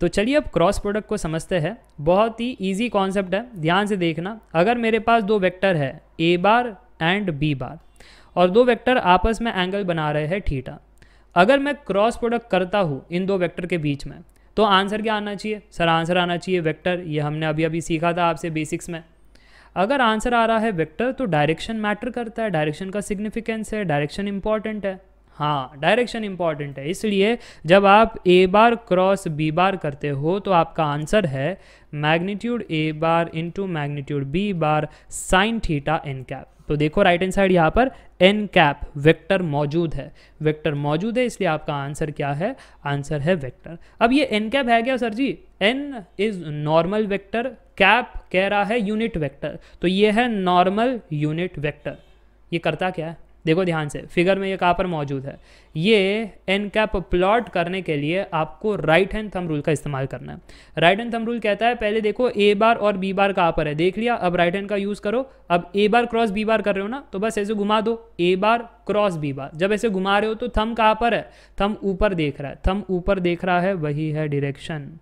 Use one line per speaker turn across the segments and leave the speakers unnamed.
तो चलिए अब क्रॉस प्रोडक्ट को समझते हैं बहुत ही ईजी कॉन्सेप्ट है ध्यान से देखना अगर मेरे पास दो वैक्टर है ए बार एंड बी बार और दो वैक्टर आपस में एंगल बना रहे हैं ठीठा अगर मैं क्रॉस प्रोडक्ट करता हूँ इन दो वेक्टर के बीच में तो आंसर क्या आना चाहिए सर आंसर आना चाहिए वेक्टर ये हमने अभी अभी सीखा था आपसे बेसिक्स में अगर आंसर आ रहा है वेक्टर तो डायरेक्शन मैटर करता है डायरेक्शन का सिग्निफिकेंस है डायरेक्शन इंपॉर्टेंट है हाँ डायरेक्शन इंपॉर्टेंट है इसलिए जब आप a bar cross B bar करते हो तो आपका आंसर है मैग्नीट्यूड ए bar into magnitude B bar sine theta N cap तो देखो राइट हैंड साइड यहाँ पर एन कैप वेक्टर मौजूद है वेक्टर मौजूद है इसलिए आपका आंसर क्या है आंसर है वेक्टर अब ये एन कैप है क्या sir ji N is normal vector cap कह रहा है यूनिट वेक्टर तो ये है नॉर्मल यूनिट वेक्टर ये करता क्या है देखो ध्यान से फिगर में ये कहाँ पर मौजूद है ये एन कैप प्लॉट करने के लिए आपको राइट हैंड थम रूल का इस्तेमाल करना है राइट हैंड थम रूल कहता है पहले देखो ए बार और बी बार कहाँ पर है देख लिया अब राइट हैंड का यूज़ करो अब ए बार क्रॉस बी बार कर रहे हो ना तो बस ऐसे घुमा दो ए बार क्रॉस बी बार जब ऐसे घुमा रहे हो तो थम कहाँ पर है थम ऊपर देख रहा है थम ऊपर देख रहा है वही है डिरेक्शन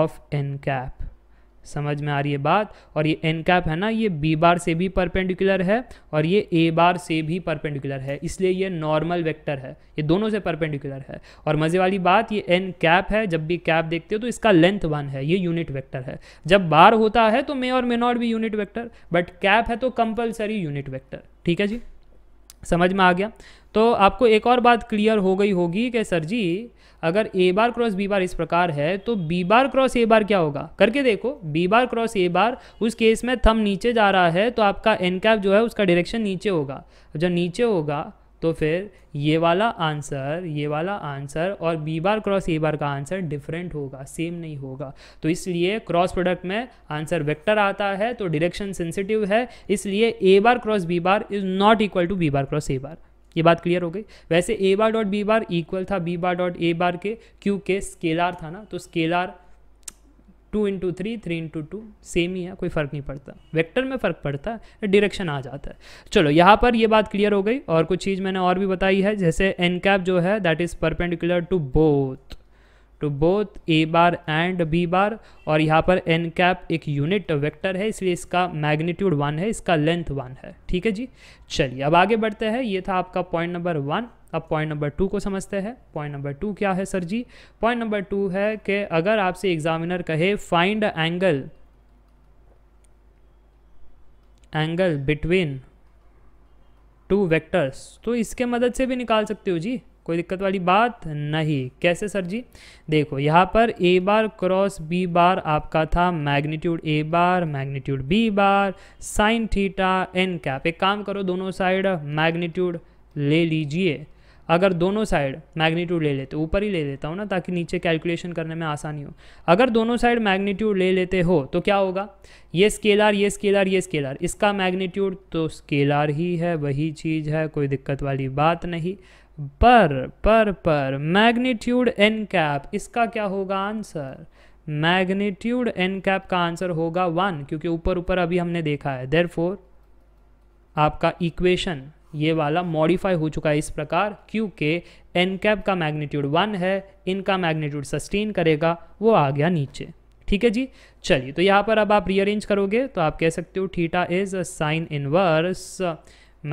ऑफ एन कैप समझ में आ रही है बात और ये एन कैप है ना ये बी बार से भी परपेंडिकुलर है और ये ए बार से भी परपेंडिकुलर है इसलिए ये नॉर्मल वेक्टर है ये दोनों से परपेंडिकुलर है और मज़े वाली बात ये एन कैप है जब भी कैप देखते हो तो इसका लेंथ वन है ये यूनिट वेक्टर है जब बार होता है तो मे और मे नॉट भी यूनिट वैक्टर बट कैप है तो कंपल्सरी यूनिट वैक्टर ठीक है जी समझ में आ गया तो आपको एक और बात क्लियर हो गई होगी कि सर जी अगर A bar cross B bar इस प्रकार है तो बी बार क्रॉस ए बार क्या होगा करके देखो बी बार क्रॉस ए बार उस केस में थम नीचे जा रहा है तो आपका एन कैप जो है उसका डायरेक्शन नीचे होगा जब नीचे होगा तो फिर ये वाला आंसर ये वाला आंसर और बी बार क्रॉस ए बार का आंसर डिफरेंट होगा सेम नहीं होगा तो इसलिए क्रॉस प्रोडक्ट में आंसर वेक्टर आता है तो डिरेक्शन सेंसिटिव है इसलिए A bar cross B bar is not equal to B bar cross A bar ये बात क्लियर हो गई वैसे A bar dot B bar equal था B bar dot A bar के क्योंकि स्केलार था ना तो scalar two into three three into two same ही है कोई फ़र्क नहीं पड़ता वेक्टर में फ़र्क पड़ता है डिरेक्शन आ जाता है चलो यहाँ पर ये बात क्लियर हो गई और कुछ चीज़ मैंने और भी बताई है जैसे एन कैप जो है that is perpendicular to both to both A bar and B bar और यहाँ पर एन कैप एक यूनिट वेक्टर है इसलिए इसका मैग्नीट्यूड वन है इसका लेंथ वन है ठीक है जी चलिए अब आगे बढ़ते हैं ये था आपका पॉइंट नंबर वन अब पॉइंट नंबर टू को समझते हैं पॉइंट नंबर टू क्या है sir ji point number two है कि अगर आपसे एग्जामिनर कहे find angle angle between two vectors तो इसके मदद से भी निकाल सकते हो जी कोई दिक्कत वाली बात नहीं कैसे सर जी देखो यहाँ पर A bar cross B bar आपका था मैग्नीट्यूड ए bar magnitude B bar sine theta N cap एक काम करो दोनों साइड मैग्नीट्यूड ले लीजिए अगर दोनों साइड मैग्नीट्यूड ले लेते ऊपर ही ले लेता हूँ ना ताकि नीचे कैलकुलेशन करने में आसानी हो अगर दोनों साइड मैग्नीट्यूड ले लेते हो तो क्या होगा ये स्केलर ये स्केलर ये स्केलर इसका मैग्नीट्यूड तो स्केलर ही है वही चीज़ है कोई दिक्कत वाली बात नहीं पर पर पर मैग्नीट्यूड एन कैप इसका क्या होगा आंसर मैग्नीट्यूड एन कैप का आंसर होगा वन क्योंकि ऊपर ऊपर अभी हमने देखा है देर आपका इक्वेशन ये वाला मॉडिफाई हो चुका है इस प्रकार क्योंकि एन कैप का मैग्नीट्यूड वन है इनका मैग्नीट्यूड सस्टेन करेगा वो आ गया नीचे ठीक है जी चलिए तो यहाँ पर अब आप रीअरेंज करोगे तो आप कह सकते हो theta is a sine inverse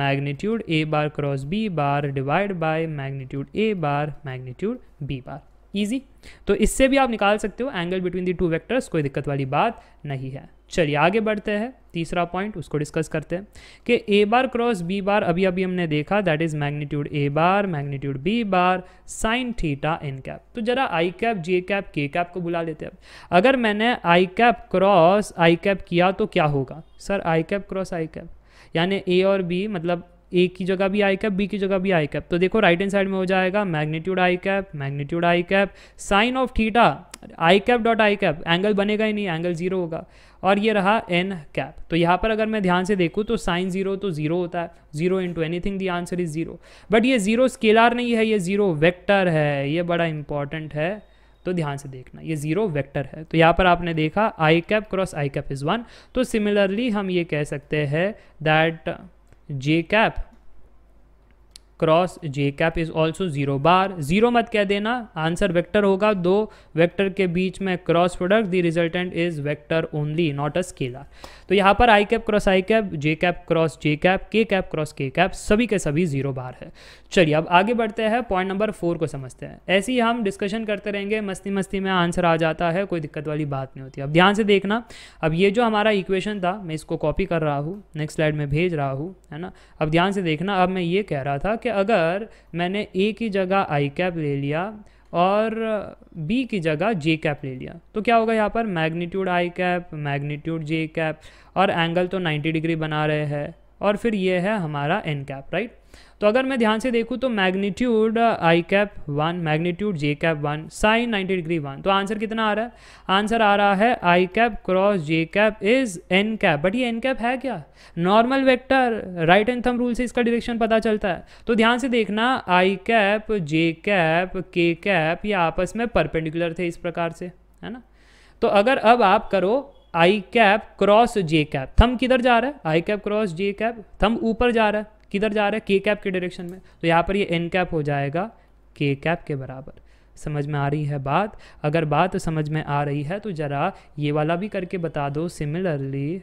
magnitude A bar cross B bar divide by magnitude A bar magnitude B bar easy तो इससे भी आप निकाल सकते हो angle between the two vectors कोई दिक्कत वाली बात नहीं है चलिए आगे बढ़ते हैं तीसरा पॉइंट उसको डिस्कस करते हैं कि A bar cross B bar अभी अभी हमने देखा that is magnitude A bar magnitude B bar sine theta N cap तो जरा आई कैप जे कैप के कैप को बुला लेते हैं अगर मैंने I cap cross I cap किया तो क्या होगा sir I cap cross I cap यानी ए और बी मतलब ए की जगह भी आई कैप बी की जगह भी आई कैप तो देखो राइट हैंड साइड में हो जाएगा magnitude I cap magnitude I cap sine of theta I cap dot I cap angle बनेगा ही नहीं एंगल जीरो होगा और ये रहा एन कैप तो यहाँ पर अगर मैं ध्यान से देखूँ तो साइन जीरो तो जीरो होता है zero into anything the answer is zero but ये जीरो स्केलार नहीं है ये जीरो वेक्टर है ये बड़ा इंपॉर्टेंट है तो ध्यान से देखना ये जीरो वेक्टर है तो यहाँ पर आपने देखा I cap cross I cap is one तो सिमिलरली हम ये कह सकते हैं that J cap cross J cap is also zero bar zero मत कह देना आंसर वेक्टर होगा दो वेक्टर के बीच में cross product the resultant is vector only not a scalar तो यहाँ पर आई कैप क्रॉस आई कैप जे कैप क्रॉस जे कैप के कैप क्रॉस के कैप सभी के सभी जीरो बार है चलिए अब आगे बढ़ते हैं पॉइंट नंबर फोर को समझते हैं ऐसे ही हम डिस्कशन करते रहेंगे मस्ती मस्ती में आंसर आ जाता है कोई दिक्कत वाली बात नहीं होती अब ध्यान से देखना अब ये जो हमारा इक्वेशन था मैं इसको कॉपी कर रहा हूँ नेक्स्ट स्लाइड में भेज रहा हूँ है ना अब ध्यान से देखना अब मैं ये कह रहा था कि अगर मैंने ए की जगह आई कैप ले लिया और बी की जगह जे कैप ले लिया तो क्या होगा यहाँ पर magnitude I cap magnitude J cap और एंगल तो 90 डिग्री बना रहे हैं और फिर ये है हमारा एन कैप राइट तो अगर मैं ध्यान से देखूँ तो magnitude I cap one magnitude J cap one sine 90 degree one तो आंसर कितना आ रहा है आंसर आ रहा है आई cap cross J cap is N cap but ये एन कैप है क्या normal vector right and thumb rule से इसका डिरेक्शन पता चलता है तो ध्यान से देखना आई कैप जे कैप के कैप ये आपस में परपेंडिकुलर थे इस प्रकार से है ना तो अगर अब आप करो I cap cross J cap thumb किधर जा रहा है आई कैप क्रॉस जे कैप थम ऊपर जा रहा है किधर जा रहा है के कैप के डायरेक्शन में तो यहाँ पर ये एन कैप हो जाएगा के कैप के बराबर समझ में आ रही है बात अगर बात समझ में आ रही है तो ज़रा ये वाला भी करके बता दो सिमिलरली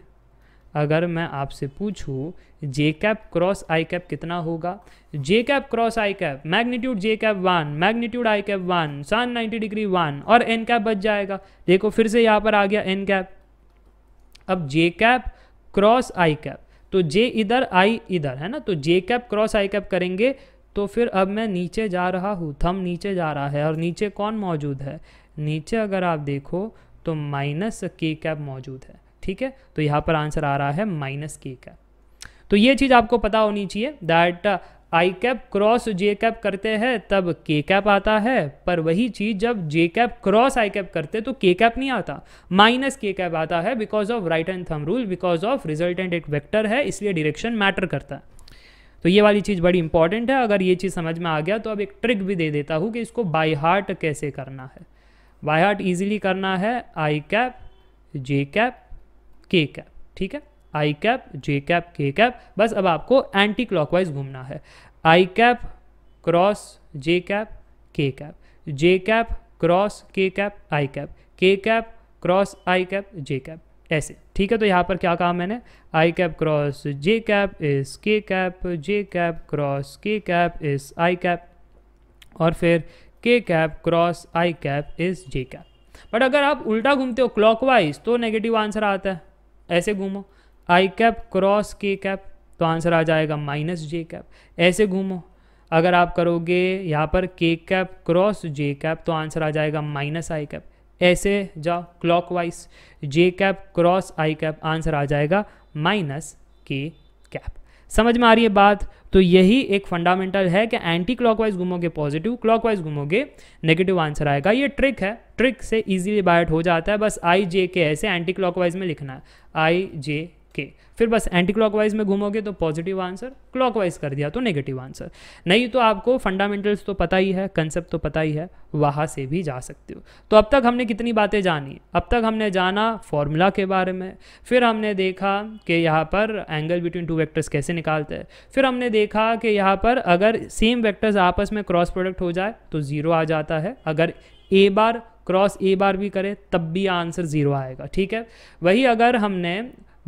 अगर मैं आपसे पूछूं जे कैप क्रॉस आई कैप कितना होगा J cap cross I cap magnitude J cap one magnitude I cap one sine 90 degree one और एन कैप बच जाएगा देखो फिर से यहाँ पर आ गया एन कैप अब जे कैप क्रॉस आई कैप तो जे इधर आई इधर है ना तो जे कैप क्रॉस आई कैप करेंगे तो फिर अब मैं नीचे जा रहा हूँ थम नीचे जा रहा है और नीचे कौन मौजूद है नीचे अगर आप देखो तो माइनस के कैप मौजूद है ठीक है तो यहाँ पर आंसर आ रहा है माइनस के कैप तो ये चीज़ आपको पता होनी चाहिए that I cap cross J cap करते हैं तब के कैप आता है पर वही चीज़ जब जे कैप क्रॉस आई कैप करते तो के कैप नहीं आता माइनस के कैप आता है because of right and thumb rule because of resultant एक वेक्टर है इसलिए डिरेक्शन मैटर करता है तो ये वाली चीज़ बड़ी इंपॉर्टेंट है अगर ये चीज़ समझ में आ गया तो अब एक ट्रिक भी दे देता हूँ कि इसको बाई हार्ट कैसे करना है बाई हार्ट ईजिली करना है आई कैप जे कैप के कैप ठीक है आई कैप जे कैप के कैप बस अब आपको एंटी क्लॉकवाइज घूमना है आई कैप क्रॉस जे कैप के cap J cap cross K cap I cap के कैप क्रॉस आई कैप जे कैप ऐसे ठीक है तो यहाँ पर क्या कहा मैंने I cap cross J cap is K cap J cap cross K cap is I cap और फिर के कैप क्रॉस आई कैप इस जे कैप बट अगर आप उल्टा घूमते हो क्लॉकवाइज तो नेगेटिव आंसर आता है ऐसे घूमो I cap cross K cap तो आंसर आ जाएगा माइनस जे कैप ऐसे घूमो अगर आप करोगे यहाँ पर के कैप क्रॉस जे कैप तो आंसर आ जाएगा माइनस आई कैप ऐसे जाओ clockwise J cap cross आई कैप आंसर आ जाएगा माइनस के कैप समझ में आ रही है बात तो यही एक फंडामेंटल है कि एंटी क्लॉकवाइज घूमोगे पॉजिटिव क्लॉकवाइज घूमोगे नेगेटिव आंसर आएगा ये ट्रिक है ट्रिक से इजीली बायट हो जाता है बस आई जे के ऐसे एंटी क्लॉकवाइज में लिखना है आई जे के फिर बस एंटी क्लॉकवाइज में घूमोगे तो पॉजिटिव आंसर क्लॉकवाइज कर दिया तो नेगेटिव आंसर नहीं तो आपको फंडामेंटल्स तो पता ही है कंसेप्ट तो पता ही है वहाँ से भी जा सकते हो तो अब तक हमने कितनी बातें जानी अब तक हमने जाना फॉर्मूला के बारे में फिर हमने देखा कि यहाँ पर एंगल बिटवीन टू वैक्टर्स कैसे निकालते हैं फिर हमने देखा कि यहाँ पर अगर सेम वैक्टर्स आपस में क्रॉस प्रोडक्ट हो जाए तो ज़ीरो आ जाता है अगर ए बार क्रॉस ए बार भी करें तब भी आंसर ज़ीरो आएगा ठीक है वही अगर हमने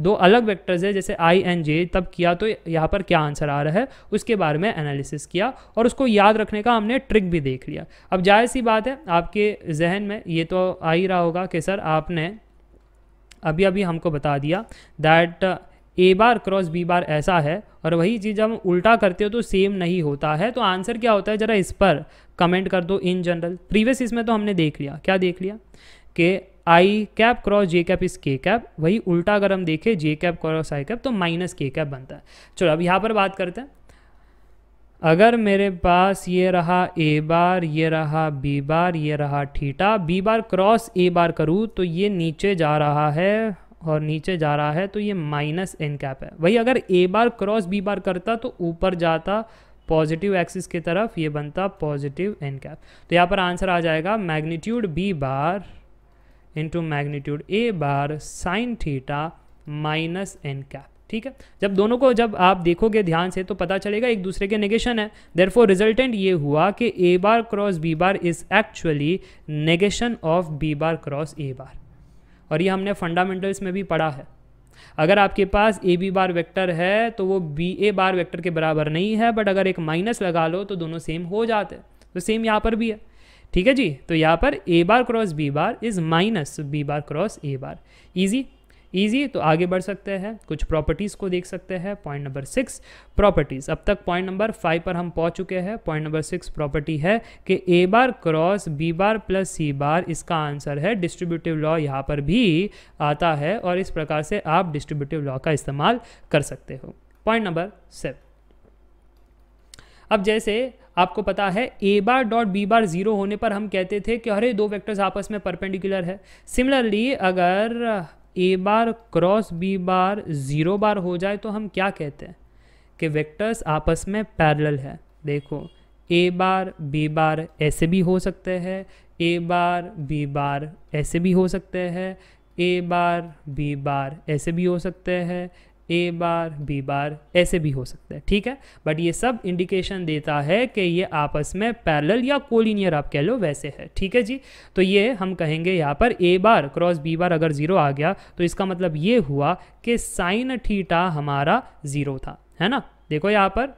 दो अलग वेक्टर्स है जैसे आई एंड जे तब किया तो यहाँ पर क्या आंसर आ रहा है उसके बारे में एनालिसिस किया और उसको याद रखने का हमने ट्रिक भी देख लिया अब जाहिर सी बात है आपके जहन में ये तो आ ही रहा होगा कि सर आपने अभी अभी हमको बता दिया that A bar cross B bar ऐसा है और वही चीज़ जब हम उल्टा करते हो तो सेम नहीं होता है तो आंसर क्या होता है ज़रा इस पर कमेंट कर दो इन जनरल प्रीवियस इसमें तो हमने देख लिया क्या देख लिया कि I cap cross J cap is K cap वही उल्टा अगर हम देखें जे कैप क्रॉस आई कैप तो माइनस के कैप बनता है चलो अब यहाँ पर बात करते हैं अगर मेरे पास ये रहा ए बार ये रहा बी बार ये रहा ठीठा बी बार क्रॉस ए बार करूँ तो ये नीचे जा रहा है और नीचे जा रहा है तो ये माइनस एन कैप है वही अगर A bar cross B bar करता तो ऊपर जाता पॉजिटिव एक्सिस की तरफ ये बनता पॉजिटिव एन कैप तो यहाँ पर आंसर आ जाएगा magnitude B bar into magnitude ए bar sine theta minus N cap ठीक है जब दोनों को जब आप देखोगे ध्यान से तो पता चलेगा एक दूसरे के नेगेशन है देर फोर रिजल्टेंट ये हुआ कि A bar cross B bar is actually negation of B bar cross A bar और ये हमने फंडामेंटल्स में भी पढ़ा है अगर आपके पास ए बी बार वेक्टर है तो वो बी ए बार वेक्टर के बराबर नहीं है बट अगर एक माइनस लगा लो तो दोनों सेम हो जाते तो सेम यहाँ पर भी है ठीक है जी तो यहाँ पर A bar cross B bar is minus B bar cross A bar easy easy तो आगे बढ़ सकते हैं कुछ प्रॉपर्टीज़ को देख सकते हैं पॉइंट नंबर सिक्स प्रॉपर्टीज़ अब तक पॉइंट नंबर फाइव पर हम पहुंच चुके हैं पॉइंट नंबर सिक्स प्रॉपर्टी है कि A bar cross B bar plus C bar इसका आंसर है डिस्ट्रीब्यूटिव लॉ यहाँ पर भी आता है और इस प्रकार से आप डिस्ट्रीब्यूटिव लॉ का इस्तेमाल कर सकते हो पॉइंट नंबर सेवन अब जैसे आपको पता है ए bar dot B bar zero होने पर हम कहते थे कि अरे दो वेक्टर्स आपस में परपेंडिकुलर है सिमिलरली अगर A bar cross B bar zero bar हो जाए तो हम क्या कहते हैं कि वेक्टर्स आपस में पैरेलल है देखो ए बार बी बार ऐसे भी हो सकते हैं ए बार बी बार ऐसे भी हो सकते हैं ए बार बी बार ऐसे भी हो सकते हैं ए बार बी बार ऐसे भी हो सकता है ठीक है बट ये सब इंडिकेशन देता है कि ये आपस में पैरल या कोलिनियर आप कह लो वैसे है ठीक है जी तो ये हम कहेंगे यहाँ पर A bar cross B bar अगर ज़ीरो आ गया तो इसका मतलब ये हुआ कि साइन ठीटा हमारा ज़ीरो था है ना देखो यहाँ पर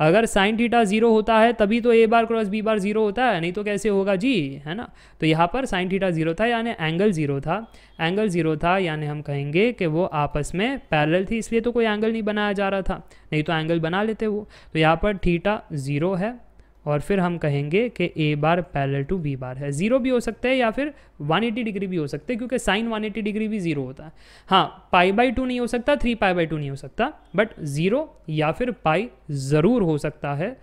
अगर साइन थीटा जीरो होता है तभी तो A bar cross B bar zero होता है नहीं तो कैसे होगा जी है ना तो यहाँ पर साइन थीटा जीरो था यानी एंगल जीरो था एंगल जीरो था यानी हम कहेंगे कि वो आपस में पैरेलल थी इसलिए तो कोई एंगल नहीं बनाया जा रहा था नहीं तो एंगल बना लेते वो तो यहाँ पर थीटा जीरो है और फिर हम कहेंगे कि A bar parallel to B bar है ज़ीरो भी हो सकता है या फिर 180 डिग्री भी हो सकते हैं क्योंकि साइन 180 डिग्री भी ज़ीरो होता है हाँ पाई बाई टू नहीं हो सकता थ्री पाई बाई टू नहीं हो सकता बट ज़ीरो या फिर पाई ज़रूर हो सकता है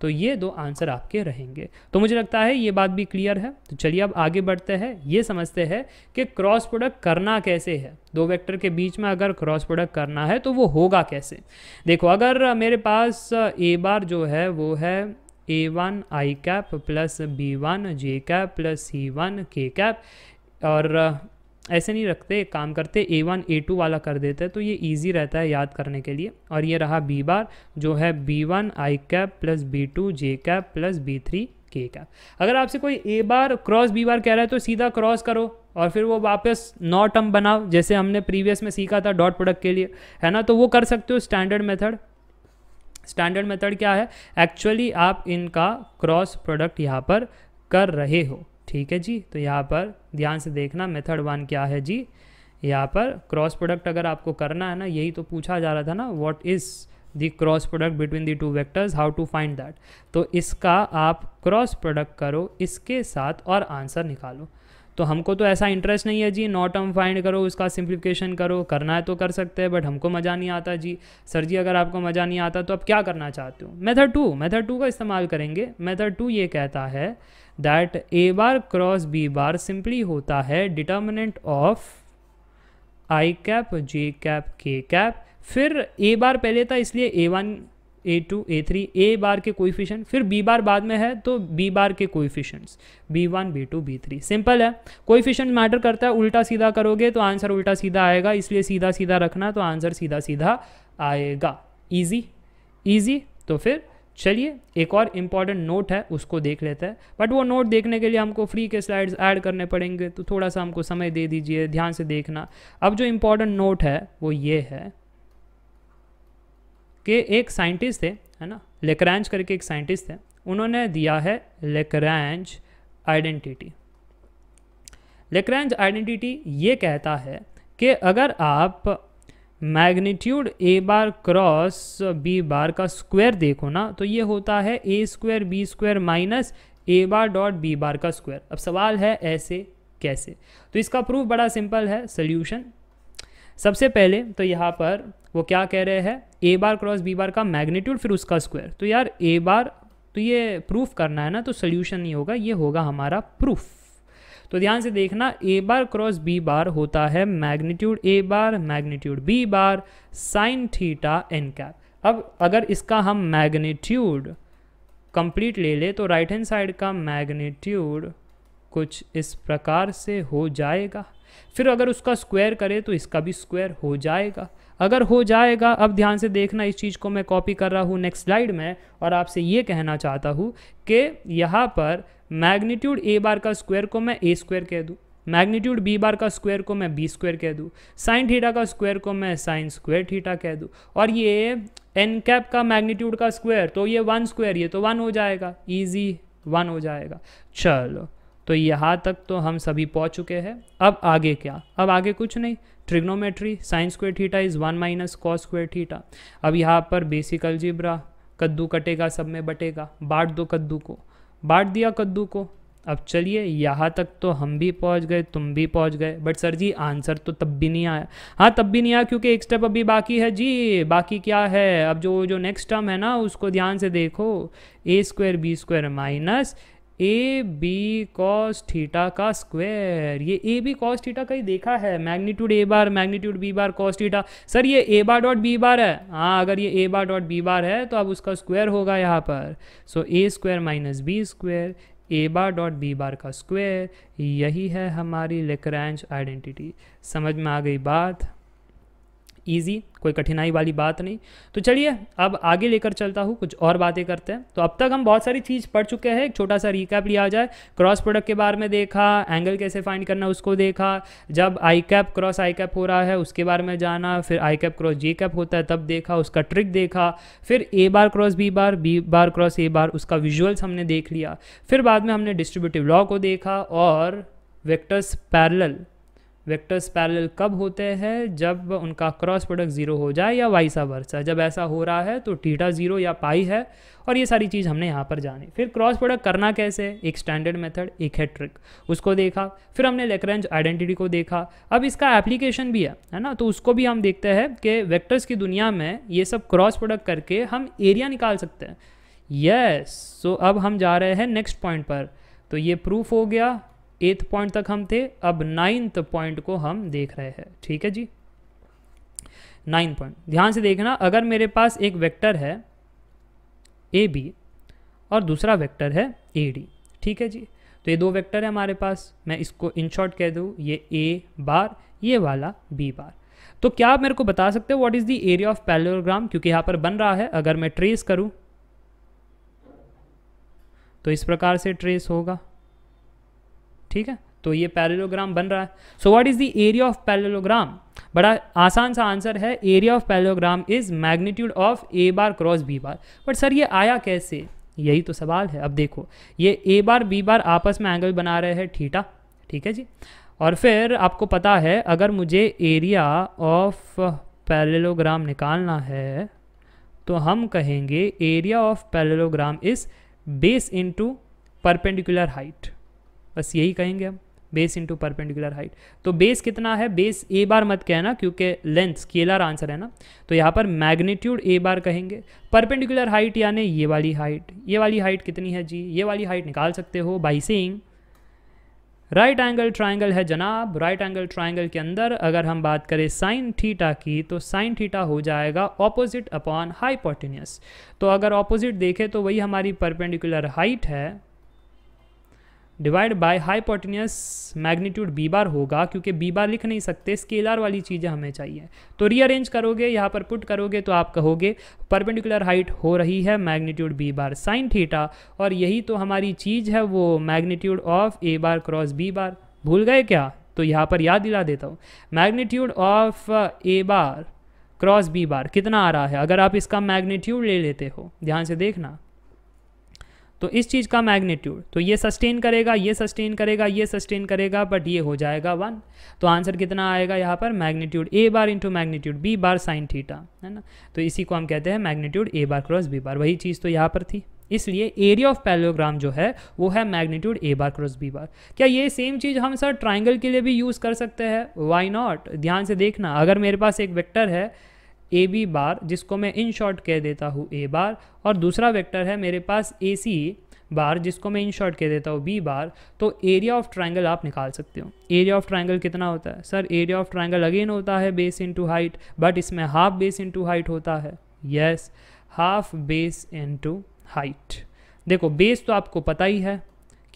तो ये दो आंसर आपके रहेंगे तो मुझे लगता है ये बात भी क्लियर है तो चलिए अब आगे बढ़ते हैं ये समझते हैं कि क्रॉस प्रोडक्ट करना कैसे है दो वेक्टर के बीच में अगर क्रॉस प्रोडक्ट करना है तो वो होगा कैसे देखो अगर मेरे पास ए बार जो है वो है A one I cap plus B one J cap plus C one K cap और uh, ऐसे नहीं रखते काम करते ए वन ए टू वाला कर देते हैं तो ये इजी रहता है याद करने के लिए और ये रहा बी बार जो है B one I cap plus B two J cap plus B three K cap अगर आपसे कोई ए बार क्रॉस बी बार कह रहा है तो सीधा क्रॉस करो और फिर वो वापस नौ टर्म बनाओ जैसे हमने प्रीवियस में सीखा था डॉट प्रोडक्ट के लिए है ना तो वो कर सकते हो स्टैंडर्ड मेथड स्टैंडर्ड मेथड क्या है एक्चुअली आप इनका क्रॉस प्रोडक्ट यहाँ पर कर रहे हो ठीक है जी तो यहाँ पर ध्यान से देखना मेथड वन क्या है जी यहाँ पर क्रॉस प्रोडक्ट अगर आपको करना है ना यही तो पूछा जा रहा था ना what is the cross product between the two vectors how to find that तो इसका आप क्रॉस प्रोडक्ट करो इसके साथ और आंसर निकालो तो हमको तो ऐसा इंटरेस्ट नहीं है जी नॉट टर्म फाइंड करो उसका सिंप्लीफिकेशन करो करना है तो कर सकते हैं बट हमको मज़ा नहीं आता जी सर जी अगर आपको मज़ा नहीं आता तो आप क्या करना चाहते हो मेथड टू मेथड टू का इस्तेमाल करेंगे मेथड टू ये कहता है that A bar cross B bar simply होता है determinant of I cap J cap के कैप फिर ए बार पहले था इसलिए A one A two A three A bar के कोईफिशन फिर बी बार बाद में है तो बी बार के coefficients B one B two B three simple है कोईफिशन मैटर करता है उल्टा सीधा करोगे तो आंसर उल्टा सीधा आएगा इसलिए सीधा सीधा रखना तो आंसर सीधा सीधा आएगा ईजी ईजी तो फिर चलिए एक और इम्पॉर्टेंट नोट है उसको देख लेते हैं बट वो नोट देखने के लिए हमको फ्री के स्लाइड्स ऐड करने पड़ेंगे तो थोड़ा सा हमको समय दे दीजिए ध्यान से देखना अब जो इम्पॉर्टेंट नोट है वो ये है कि एक साइंटिस्ट थे है ना लेकरेंज करके एक साइंटिस्ट थे उन्होंने दिया है लेकरेंज आइडेंटिटी लेकरेंज आइडेंटिटी ये कहता है कि अगर आप मैग्नीट्यूड ए बार क्रॉस बी बार का स्क्वायर देखो ना तो ये होता है A square B square minus A bar dot B bar का स्क्वायर अब सवाल है ऐसे कैसे तो इसका प्रूफ बड़ा सिंपल है सोल्यूशन सबसे पहले तो यहाँ पर वो क्या कह रहे हैं ए बार क्रॉस बी बार का मैग्नीट्यूड फिर उसका स्क्वायर तो यार ए बार तो ये प्रूफ करना है ना तो सोल्यूशन नहीं होगा ये होगा हमारा प्रूफ तो ध्यान से देखना ए बार क्रॉस बी बार होता है मैग्नीट्यूड ए bar magnitude B bar sine theta N cap अब अगर इसका हम मैग्नीट्यूड कंप्लीट ले ले तो राइट हैंड साइड का मैग्नीट्यूड कुछ इस प्रकार से हो जाएगा फिर अगर उसका स्क्वायर करें तो इसका भी स्क्वायर हो जाएगा अगर हो जाएगा अब ध्यान से देखना इस चीज़ को मैं कॉपी कर रहा हूँ नेक्स्ट स्लाइड में और आपसे ये कहना चाहता हूँ कि यहाँ पर मैग्नीट्यूड ए बार का स्क्वायर को मैं ए स्क्वायर कह दूँ मैग्नीट्यूड बी बार का स्क्वायर को मैं बी स्क्वायर कह दूँ साइन थीटा का स्क्वायर को मैं साइन स्क्वायर थीटा कह दूँ और ये एन कैप का मैग्नीट्यूड का स्क्वायर तो ये वन स्क्वायर ये तो वन हो जाएगा ईजी वन हो जाएगा चलो तो यहाँ तक तो हम सभी पहुँच चुके हैं अब आगे क्या अब आगे कुछ नहीं trigonometry sine square theta is one minus cos square theta अब यहाँ पर बेसिक अलजिब्रा कद्दू कटेगा सब में बटेगा बांट दो कद्दू को बांट दिया कद्दू को अब चलिए यहाँ तक तो हम भी पहुँच गए तुम भी पहुँच गए बट सर जी आंसर तो तब भी नहीं आया हाँ तब भी नहीं आया क्योंकि एक स्टेप अभी बाकी है जी बाकी क्या है अब जो जो नेक्स्ट टर्म है ना उसको ध्यान से देखो a square B square minus a b cos theta का स्क्वायर ये ए बी कॉस थीटा कहीं देखा है मैग्नीट्यूड ए bar magnitude B bar cos theta sir ये a bar dot B bar है हाँ अगर ये a bar dot B bar है तो अब उसका स्क्वायर होगा यहाँ पर so a square minus b square a bar dot B bar का स्क्वायर यही है हमारी लेक्रांच आइडेंटिटी समझ में आ गई बात ईजी कोई कठिनाई वाली बात नहीं तो चलिए अब आगे लेकर चलता हूँ कुछ और बातें करते हैं तो अब तक हम बहुत सारी चीज़ पढ़ चुके हैं एक छोटा सा रिकैप लिया जाए क्रॉस प्रोडक्ट के बारे में देखा एंगल कैसे फाइंड करना उसको देखा जब i cap cross I cap हो रहा है उसके बारे में जाना फिर i cap cross J cap होता है तब देखा उसका ट्रिक देखा फिर ए bar cross B bar b bar cross ए बार उसका विजुअल्स हमने देख लिया फिर बाद में हमने डिस्ट्रीब्यूटिव लॉ को देखा और वेक्टर्स पैरल वेक्टर्स पैरेलल कब होते हैं जब उनका क्रॉस प्रोडक्ट ज़ीरो हो जाए या वाइसा वर्सा जब ऐसा हो रहा है तो टीटा ज़ीरो या पाई है और ये सारी चीज़ हमने यहाँ पर जानी फिर क्रॉस प्रोडक्ट करना कैसे एक स्टैंडर्ड मेथड एक है ट्रिक उसको देखा फिर हमने लेकरेंज आइडेंटिटी को देखा अब इसका एप्लीकेशन भी है है ना तो उसको भी हम देखते हैं कि वैक्टर्स की दुनिया में ये सब क्रॉस प्रोडक्ट करके हम एरिया निकाल सकते हैं यस yes. सो so, अब हम जा रहे हैं नेक्स्ट पॉइंट पर तो ये प्रूफ हो गया एथ पॉइंट तक हम थे अब नाइन्थ पॉइंट को हम देख रहे हैं ठीक है जी नाइन पॉइंट ध्यान से देखना अगर मेरे पास एक वेक्टर है ए बी और दूसरा वेक्टर है ए डी ठीक है जी तो ये दो वेक्टर है हमारे पास मैं इसको इन शॉर्ट कह दूँ ये ए बार ये वाला बी बार तो क्या आप मेरे को बता सकते हो what is the area of parallelogram क्योंकि यहाँ पर बन रहा है अगर मैं ट्रेस करूँ तो इस प्रकार से ट्रेस होगा ठीक है तो ये पैरेलोग्राम बन रहा है so what is the area of parallelogram बड़ा आसान सा आंसर है area of parallelogram is magnitude of a bar cross B bar but sir ये आया कैसे यही तो सवाल है अब देखो ये ए बार बी बार आपस में एंगल बना रहे हैं ठीठा ठीक है जी और फिर आपको पता है अगर मुझे एरिया ऑफ पैरेलोग्राम निकालना है तो हम कहेंगे area of parallelogram is base into perpendicular height बस यही कहेंगे हम बेस इंटू परपेंडिकुलर हाइट तो बेस कितना है बेस ए बार मत कहना क्योंकि लेंथ स्केलर आंसर है ना तो यहाँ पर मैग्नीट्यूड ए बार कहेंगे परपेंडिकुलर हाइट यानी ये वाली हाइट ये वाली हाइट कितनी है जी ये वाली हाइट निकाल सकते हो by saying right angle triangle है जनाब राइट एंगल ट्राइंगल के अंदर अगर हम बात करें साइन थीटा की तो साइन थीटा हो जाएगा ऑपोजिट अपॉन हाइपोटिनियस तो अगर ऑपोजिट देखें तो वही हमारी परपेंडिकुलर हाइट है divide by hypotenuse magnitude B bar होगा क्योंकि बी बार लिख नहीं सकते स्केलर वाली चीज़ें हमें चाहिए तो रीअरेंज करोगे यहाँ पर पुट करोगे तो आप कहोगे परपेंडिकुलर हाइट हो रही है magnitude B bar sine theta और यही तो हमारी चीज़ है वो magnitude of a bar cross B bar भूल गए क्या तो यहाँ पर याद दिला देता हूँ magnitude of a bar cross B bar कितना आ रहा है अगर आप इसका मैग्नीट्यूड ले लेते हो ध्यान से देखना तो इस चीज़ का मैग्नीट्यूड तो ये सस्टेन करेगा ये सस्टेन करेगा ये सस्टेन करेगा बट ये हो जाएगा वन तो आंसर कितना आएगा यहाँ पर मैग्नीट्यूड ए bar into magnitude B bar sine theta है ना तो इसी को हम कहते हैं मैग्नीट्यूड ए बार क्रॉस बी बार वही चीज़ तो यहाँ पर थी इसलिए एरिया ऑफ पैलोग्राम जो है वो है मैग्नीट्यूड ए बार क्रॉस बी बार क्या ये सेम चीज़ हम सर ट्राइंगल के लिए भी यूज़ कर सकते हैं वाई नॉट ध्यान से देखना अगर मेरे पास एक वेक्टर है ए बी बार जिसको मैं इन शॉर्ट कह देता हूँ ए बार और दूसरा वेक्टर है मेरे पास ए सी बार जिसको मैं इन शॉर्ट कह देता हूँ बी बार तो एरिया ऑफ ट्राइंगल आप निकाल सकते हो एरिया ऑफ ट्राइंगल कितना होता है sir area of triangle again होता है बेस इंटू हाइट बट इसमें हाफ बेस इंटू हाइट होता है yes half base into height देखो बेस तो आपको पता ही है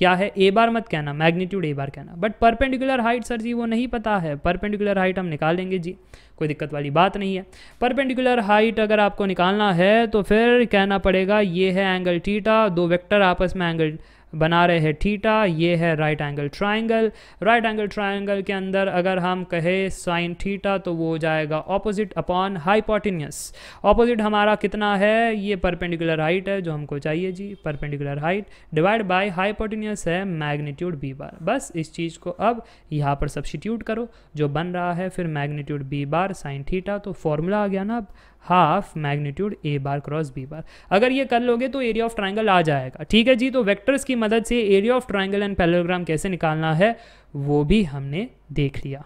क्या है ए बार मत कहना मैग्नीट्यूड ए बार कहना but perpendicular height sir ji वो नहीं पता है परपेंडिकुलर हाइट हम निकाल लेंगे जी कोई दिक्कत वाली बात नहीं है परपेंडिकुलर हाइट अगर आपको निकालना है तो फिर कहना पड़ेगा ये है एंगल टीटा दो वेक्टर आपस में एंगल बना रहे हैं ठीटा ये है right angle triangle right angle triangle के अंदर अगर हम कहें साइन ठीटा तो वो हो जाएगा ऑपोजिट अपॉन हाइपोटिनियस ऑपोजिट हमारा कितना है ये परपेंडिकुलर हाइट है जो हमको चाहिए जी perpendicular height divide by hypotenuse है मैग्नीट्यूड बी बार बस इस चीज़ को अब यहाँ पर सब्सटीट्यूट करो जो बन रहा है फिर magnitude B bar sine theta तो फॉर्मूला आ गया ना अब हाफ मैग्नीट्यूड ए बार क्रॉस बी बार अगर ये कर लोगे तो एरिया ऑफ ट्राइंगल आ जाएगा ठीक है जी तो वेक्टर्स की मदद से area of triangle and parallelogram कैसे निकालना है वो भी हमने देख लिया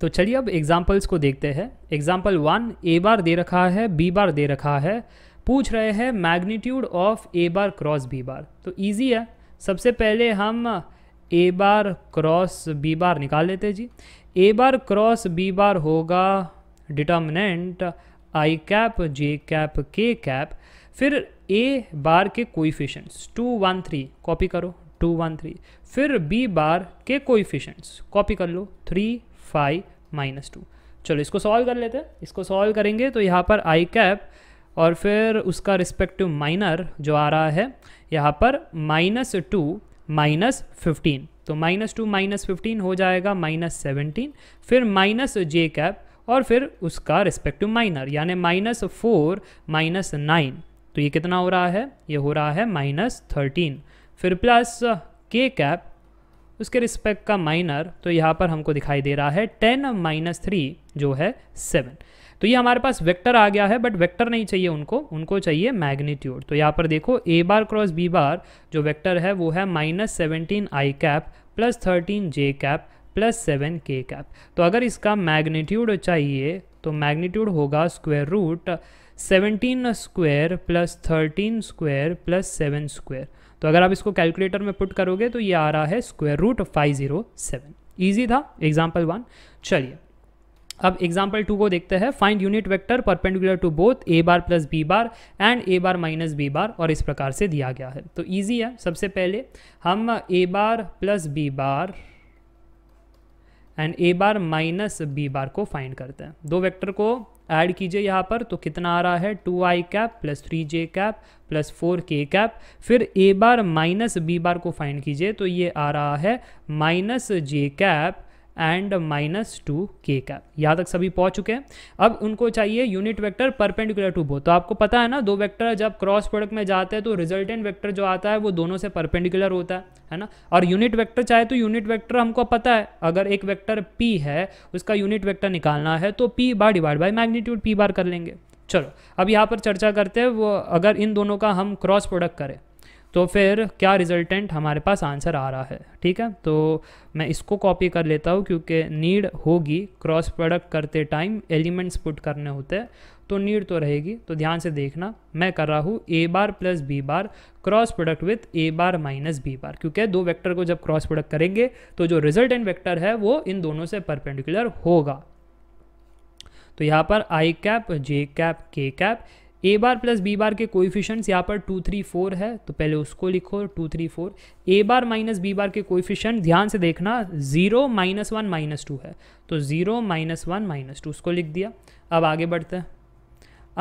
तो चलिए अब एग्जाम्पल्स को देखते हैं एग्जाम्पल वन ए बार दे रखा है बी बार दे रखा है पूछ रहे हैं magnitude of a bar cross B bar तो ईजी है सबसे पहले हम a bar cross B bar निकाल लेते जी ए बार क्रॉस बी बार होगा determinant i cap J cap के कैप फिर ए बार के coefficients two one three copy करो टू वन थ्री फिर बी बार के कोईफिशंट्स कॉपी कर लो थ्री फाइव माइनस टू चलो इसको सॉल्व कर लेते हैं इसको सॉल्व करेंगे तो यहाँ पर आई कैप और फिर उसका रिस्पेक्टिव माइनर जो आ रहा है यहाँ पर माइनस टू माइनस फिफ्टीन तो माइनस टू माइनस फिफ्टीन हो जाएगा माइनस सेवनटीन फिर माइनस जे कैप और फिर उसका रिस्पेक्टिव माइनर यानी माइनस फोर माइनस नाइन तो ये कितना हो रहा है ये हो रहा है माइनस थर्टीन फिर प्लस के कैप उसके रिस्पेक्ट का माइनर तो यहाँ पर हमको दिखाई दे रहा है टेन माइनस थ्री जो है सेवन तो ये हमारे पास वेक्टर आ गया है बट वेक्टर नहीं चाहिए उनको उनको चाहिए मैग्नीट्यूड तो यहाँ पर देखो ए बार क्रॉस बी बार जो वेक्टर है वो है minus seventeen i cap plus thirteen j cap plus seven k cap तो अगर इसका मैग्नीट्यूड चाहिए तो मैग्नीट्यूड होगा square root seventeen square plus thirteen square plus seven square तो अगर आप इसको कैलकुलेटर में पुट करोगे तो ये आ रहा है square root five zero seven easy था एग्जाम्पल वन चलिए अब एग्जाम्पल टू को देखते हैं find unit vector perpendicular to both A bar plus b bar and a bar minus B bar और इस प्रकार से दिया गया है तो ईजी है सबसे पहले हम a bar plus b bar and a bar minus B bar को फाइंड करते हैं दो वेक्टर को ऐड कीजिए यहाँ पर तो कितना आ रहा है two i cap plus three j cap plus four k cap फिर ए बार माइनस बी बार को फाइंड कीजिए तो ये आ रहा है minus j cap and minus two k cap यहाँ तक सभी पहुँच चुके हैं अब उनको चाहिए यूनिट वेक्टर परपेंडिकुलर टू बो तो आपको पता है ना दो वेक्टर जब क्रॉस प्रोडक्ट में जाते हैं तो रिजल्टेंट वेक्टर जो आता है वो दोनों से परपेंडिकुलर होता है है ना और यूनिट वेक्टर चाहे तो यूनिट वेक्टर हमको पता है अगर एक वेक्टर पी है उसका यूनिट वेक्टर निकालना है तो p bar divide by magnitude p bar कर लेंगे चलो अब यहाँ पर चर्चा करते हैं वो अगर इन दोनों का हम क्रॉस प्रोडक्ट करें तो फिर क्या रिजल्टेंट हमारे पास आंसर आ रहा है ठीक है तो मैं इसको कॉपी कर लेता हूँ क्योंकि नीड होगी क्रॉस प्रोडक्ट करते टाइम एलिमेंट्स पुट करने होते हैं तो नीड तो रहेगी तो ध्यान से देखना मैं कर रहा हूँ a bar plus b bar cross product with a bar minus B bar क्योंकि दो वेक्टर को जब क्रॉस प्रोडक्ट करेंगे तो जो रिजल्टेंट वेक्टर है वो इन दोनों से परपेंडिकुलर होगा तो यहाँ पर आई कैप जे कैप के cap a bar plus b bar के कोइफिशंट्स यहाँ पर टू थ्री फोर है तो पहले उसको लिखो two three four a bar minus B bar के कोइफिशंट ध्यान से देखना zero minus one minus two है तो zero minus one minus two उसको लिख दिया अब आगे बढ़ते हैं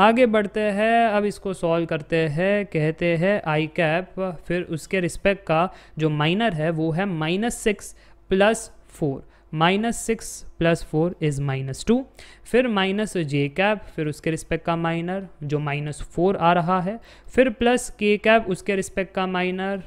आगे बढ़ते हैं अब इसको सॉल्व करते हैं कहते हैं आई कैप फिर उसके रिस्पेक्ट का जो माइनर है वो है minus six plus four minus six plus four is minus two फिर माइनस जे कैप फिर उसके रिस्पेक्ट का माइनर जो माइनस फोर आ रहा है फिर प्लस के कैप उसके रिस्पेक्ट का माइनर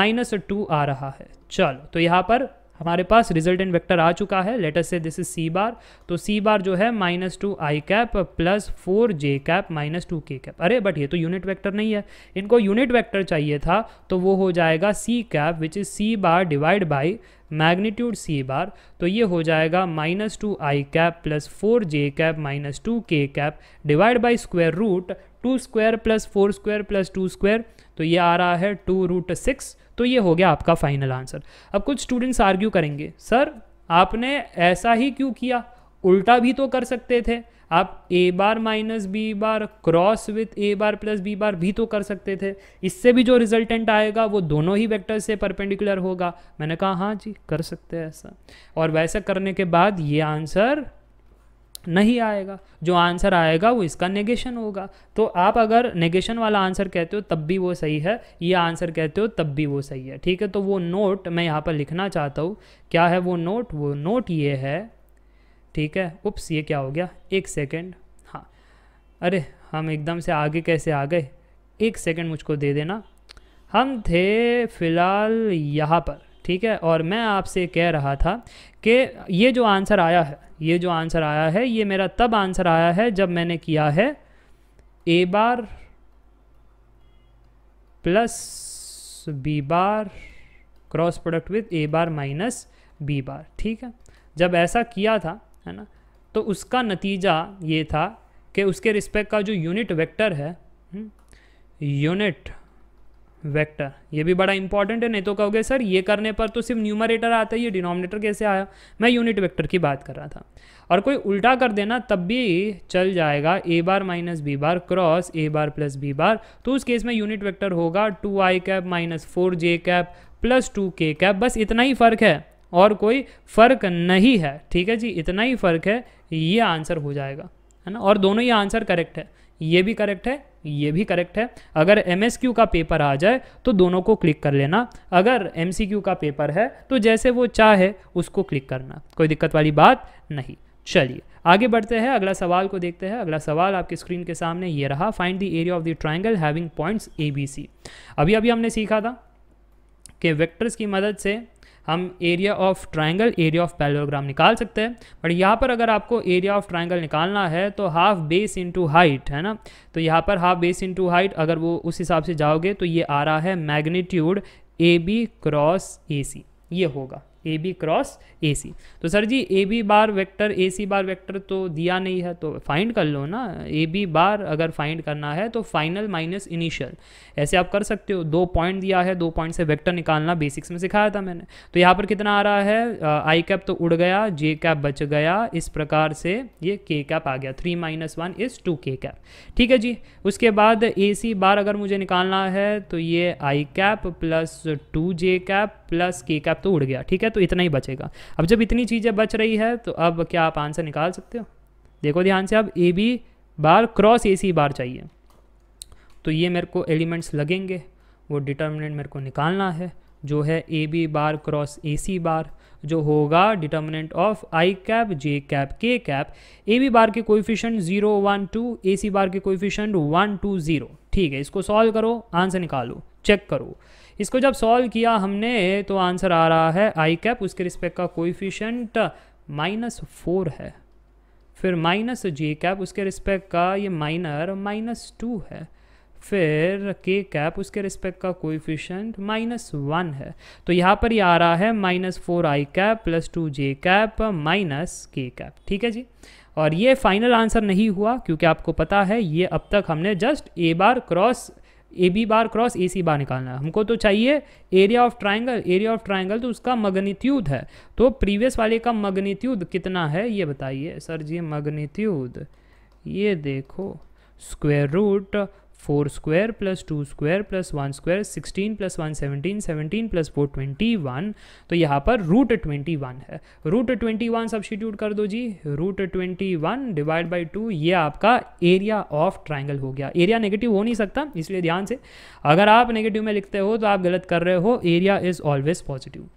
माइनस टू आ रहा है चलो तो यहाँ पर हमारे पास रिजल्टेंट वेक्टर आ चुका है लेटर से दिस इज सी बार तो सी बार जो है minus two i cap plus four j cap minus two k cap अरे बट ये तो यूनिट वेक्टर नहीं है इनको यूनिट वेक्टर चाहिए था तो वो हो जाएगा c cap which is c bar divide by magnitude c bar तो ये हो जाएगा minus two i cap plus four j cap minus two k cap divide by square root two square plus four square plus two square तो ये आ रहा है to root six तो ये हो गया आपका फाइनल आंसर अब कुछ स्टूडेंट्स आर्ग्यू करेंगे सर आपने ऐसा ही क्यों किया उल्टा भी तो कर सकते थे आप a bar minus B bar cross with a bar plus b bar भी तो कर सकते थे इससे भी जो रिजल्टेंट आएगा वो दोनों ही वेक्टर से परपेंडिकुलर होगा मैंने कहा हाँ जी कर सकते हैं ऐसा और वैसा करने के बाद ये आंसर नहीं आएगा जो आंसर आएगा वो इसका नेगेशन होगा तो आप अगर नेगेशन वाला आंसर कहते हो तब भी वो सही है ये आंसर कहते हो तब भी वो सही है ठीक है तो वो नोट मैं यहाँ पर लिखना चाहता हूँ क्या है वो नोट वो नोट ये है ठीक है उप्स ये क्या हो गया एक सेकेंड हाँ अरे हम एकदम से आगे कैसे आ गए एक सेकेंड मुझको दे देना हम थे फिलहाल यहाँ पर ठीक है और मैं आपसे कह रहा था कि ये जो आंसर आया है ये जो आंसर आया है ये मेरा तब आंसर आया है जब मैंने किया है ए bar plus b bar cross product with a bar minus B bar ठीक है जब ऐसा किया था है ना तो उसका नतीजा ये था कि उसके रिस्पेक्ट का जो यूनिट वेक्टर है यूनिट हम्म, वेक्टर ये भी बड़ा इंपॉर्टेंट है नहीं तो कहोगे सर ये करने पर तो सिर्फ न्यूमरेटर आता है ये डिनोमिनेटर कैसे आया मैं यूनिट वेक्टर की बात कर रहा था और कोई उल्टा कर देना तब भी चल जाएगा a bar minus B bar cross A bar plus b bar तो उस केस में यूनिट वेक्टर होगा two i cap minus four j cap plus two k cap बस इतना ही फ़र्क है और कोई फ़र्क नहीं है ठीक है जी इतना ही फ़र्क है ये आंसर हो जाएगा है ना और दोनों ही आंसर करेक्ट है ये भी करेक्ट है ये भी करेक्ट है अगर एम का पेपर आ जाए तो दोनों को क्लिक कर लेना अगर एम का पेपर है तो जैसे वो चाहे उसको क्लिक करना कोई दिक्कत वाली बात नहीं चलिए आगे बढ़ते हैं अगला सवाल को देखते हैं अगला सवाल आपके स्क्रीन के सामने ये रहा find the area of the triangle having points a b c अभी अभी हमने सीखा था कि वेक्टर्स की मदद से हम area of triangle area of parallelogram निकाल सकते हैं बट यहाँ पर अगर आपको एरिया ऑफ ट्राइंगल निकालना है तो हाफ बेस इंटू हाइट है ना तो यहाँ पर हाफ बेस इंटू हाइट अगर वो उस हिसाब से जाओगे तो ये आ रहा है magnitude a b cross a c ये होगा a b cross a c तो sir ji a b bar vector a c bar vector तो दिया नहीं है तो फाइंड कर लो ना ए बी बार अगर फाइंड करना है तो फाइनल माइनस इनिशियल ऐसे आप कर सकते हो दो पॉइंट दिया है दो पॉइंट से वेक्टर निकालना बेसिक्स में सिखाया था मैंने तो यहाँ पर कितना आ रहा है आई कैप तो उड़ गया जे कैप बच गया इस प्रकार से ये के कैप आ गया three minus one is two k cap ठीक है जी उसके बाद ए सी बार अगर मुझे निकालना है तो ये i cap plus two J cap plus k cap तो उड़ गया ठीक है है तो इतना ही बचेगा अब जब इतनी चीज़ें बच रही है तो अब क्या आप आंसर निकाल सकते हो देखो ध्यान से अब ए b bar cross a c बार चाहिए तो ये मेरे को एलिमेंट्स लगेंगे वो डिटर्मिनेंट मेरे को निकालना है जो है ए b bar cross a c bar जो होगा determinant of I cap J cap के कैप ए बी बार के coefficient zero one two a c bar के कोइफिशिएंट वन टू ज़ीरो ठीक है इसको सॉल्व करो आंसर निकालो चेक करो इसको जब सॉल्व किया हमने तो आंसर आ रहा है आई कैप उसके रिस्पेक्ट का कोइफिशेंट माइनस फोर है फिर माइनस जे कैप उसके रिस्पेक्ट का ये माइनर माइनस टू है फिर के कैप उसके रिस्पेक्ट का कोइफिशियंट माइनस वन है तो यहाँ पर ये आ रहा है minus four i cap plus two J cap minus के कैप ठीक है जी और ये फाइनल आंसर नहीं हुआ क्योंकि आपको पता है ये अब तक हमने just a bar cross a b bar cross a c bar निकालना है हमको तो चाहिए area of triangle area of triangle तो उसका मग्नीट्यूड है तो प्रीवियस वाले का मग्नीट्यूड कितना है ये बताइए सर जी मग्नीट्यूड ये देखो square root four square plus two square plus one square sixteen plus one seventeen seventeen plus four twenty one तो यहाँ पर रूट ट्वेंटी वन है रूट ट्वेंटी वन सब्सिट्यूट कर दो जी root twenty one divide by two ये आपका area of triangle हो गया एरिया नेगेटिव हो नहीं सकता इसलिए ध्यान से अगर आप नेगेटिव में लिखते हो तो आप गलत कर रहे हो एरिया इज ऑलवेज पॉजिटिव